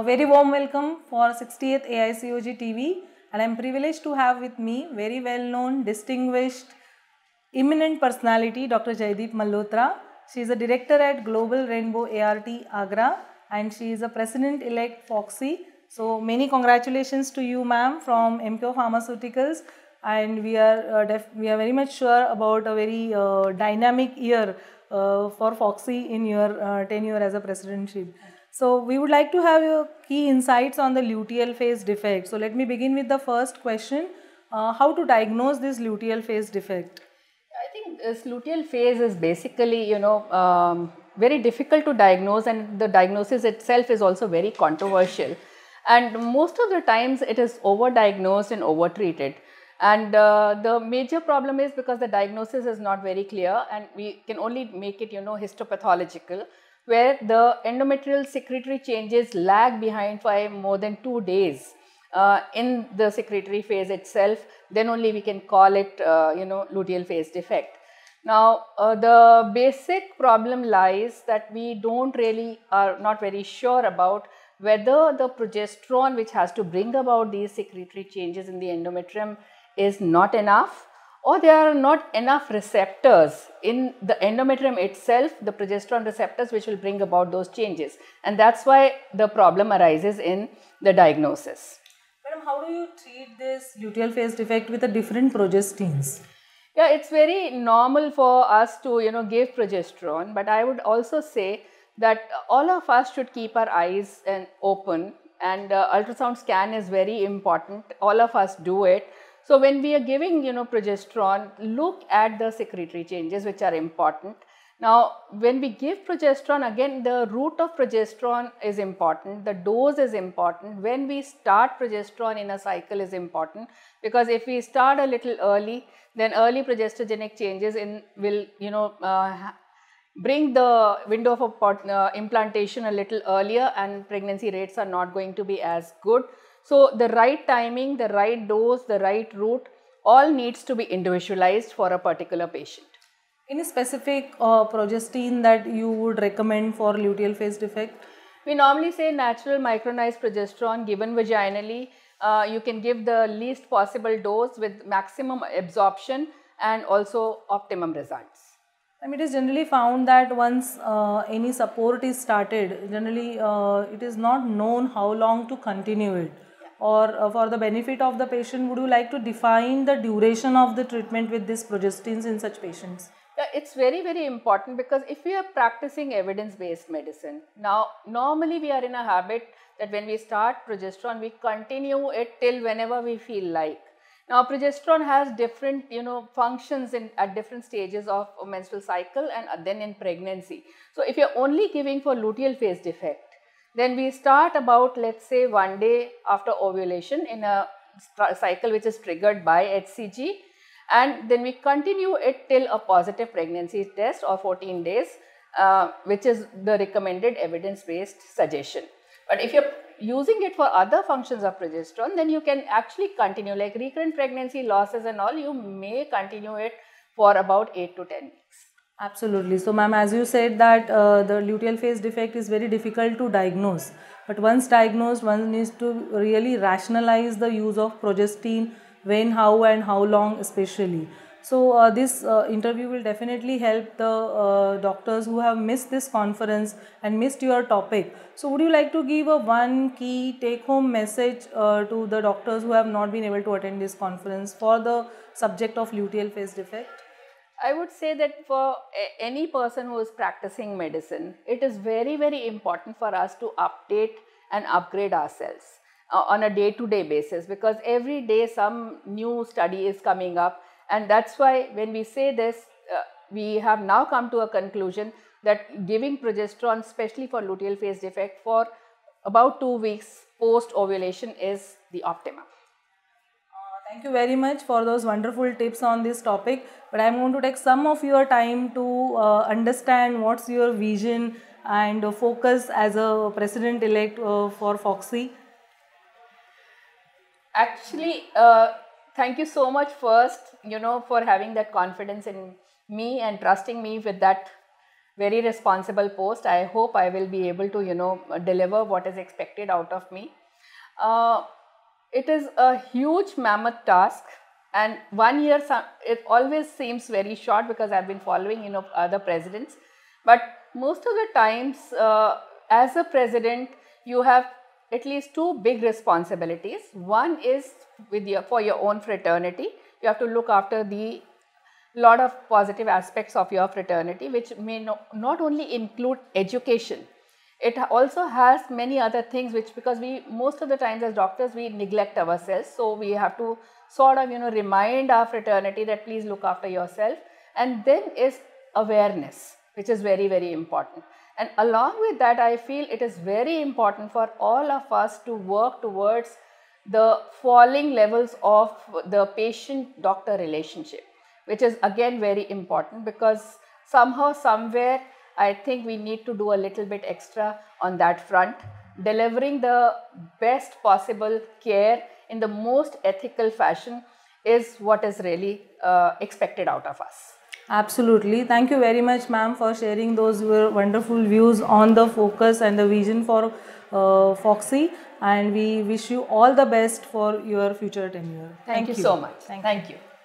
A very warm welcome for 60th AICOG TV and I am privileged to have with me very well known, distinguished, eminent personality Dr. Jaideep Malhotra. She is a director at Global Rainbow ART Agra and she is a president-elect Foxy. So many congratulations to you ma'am from MPO Pharmaceuticals and we are, uh, we are very much sure about a very uh, dynamic year uh, for Foxy in your uh, tenure as a presidency. So we would like to have your key insights on the luteal phase defect. So let me begin with the first question. Uh, how to diagnose this luteal phase defect? I think this luteal phase is basically, you know, um, very difficult to diagnose and the diagnosis itself is also very controversial. And most of the times it is overdiagnosed and overtreated. And uh, the major problem is because the diagnosis is not very clear and we can only make it, you know, histopathological where the endometrial secretory changes lag behind by more than two days uh, in the secretory phase itself, then only we can call it, uh, you know, luteal phase defect. Now, uh, the basic problem lies that we don't really are not very sure about whether the progesterone which has to bring about these secretory changes in the endometrium is not enough or there are not enough receptors in the endometrium itself, the progesterone receptors which will bring about those changes. And that's why the problem arises in the diagnosis. Madam, how do you treat this luteal phase defect with the different progestins? Yeah, it's very normal for us to, you know, give progesterone. But I would also say that all of us should keep our eyes and uh, open and uh, ultrasound scan is very important. All of us do it so when we are giving, you know, progesterone, look at the secretory changes which are important. Now, when we give progesterone, again, the route of progesterone is important, the dose is important. When we start progesterone in a cycle is important because if we start a little early, then early progesterogenic changes in will, you know, uh, bring the window of uh, implantation a little earlier and pregnancy rates are not going to be as good. So the right timing, the right dose, the right route all needs to be individualized for a particular patient. Any specific uh, progesterone that you would recommend for luteal phase defect? We normally say natural micronized progesterone given vaginally. Uh, you can give the least possible dose with maximum absorption and also optimum results. And it is generally found that once uh, any support is started, generally uh, it is not known how long to continue it or uh, for the benefit of the patient would you like to define the duration of the treatment with these progestins in such patients? Yeah, it's very very important because if we are practicing evidence based medicine now normally we are in a habit that when we start progesterone we continue it till whenever we feel like. Now progesterone has different you know functions in at different stages of menstrual cycle and then in pregnancy. So if you're only giving for luteal phase defect then we start about let's say one day after ovulation in a cycle which is triggered by HCG and then we continue it till a positive pregnancy test or 14 days uh, which is the recommended evidence-based suggestion. But if you're using it for other functions of progesterone, then you can actually continue like recurrent pregnancy losses and all, you may continue it for about 8 to 10 Absolutely. So, ma'am, as you said that uh, the luteal phase defect is very difficult to diagnose. But once diagnosed, one needs to really rationalize the use of progesterone when, how and how long especially. So, uh, this uh, interview will definitely help the uh, doctors who have missed this conference and missed your topic. So, would you like to give a one key take-home message uh, to the doctors who have not been able to attend this conference for the subject of luteal phase defect? I would say that for any person who is practicing medicine, it is very, very important for us to update and upgrade ourselves uh, on a day to day basis because every day some new study is coming up. And that's why when we say this, uh, we have now come to a conclusion that giving progesterone, especially for luteal phase defect, for about two weeks post ovulation is the optimum. Thank you very much for those wonderful tips on this topic. But I'm going to take some of your time to uh, understand what's your vision and focus as a president-elect uh, for Foxy. Actually, uh, thank you so much first, you know, for having that confidence in me and trusting me with that very responsible post. I hope I will be able to, you know, deliver what is expected out of me. Uh, it is a huge mammoth task and one year it always seems very short because I've been following you know other presidents but most of the times uh, as a president you have at least two big responsibilities. One is with your, for your own fraternity you have to look after the lot of positive aspects of your fraternity which may no, not only include education it also has many other things which because we most of the times as doctors we neglect ourselves. So we have to sort of you know remind our fraternity that please look after yourself. And then is awareness which is very very important. And along with that I feel it is very important for all of us to work towards the falling levels of the patient doctor relationship which is again very important because somehow somewhere I think we need to do a little bit extra on that front, delivering the best possible care in the most ethical fashion is what is really uh, expected out of us. Absolutely. Thank you very much, ma'am, for sharing those wonderful views on the focus and the vision for uh, Foxy. And we wish you all the best for your future tenure. Thank, Thank you. you. so much. Thank, Thank you. you.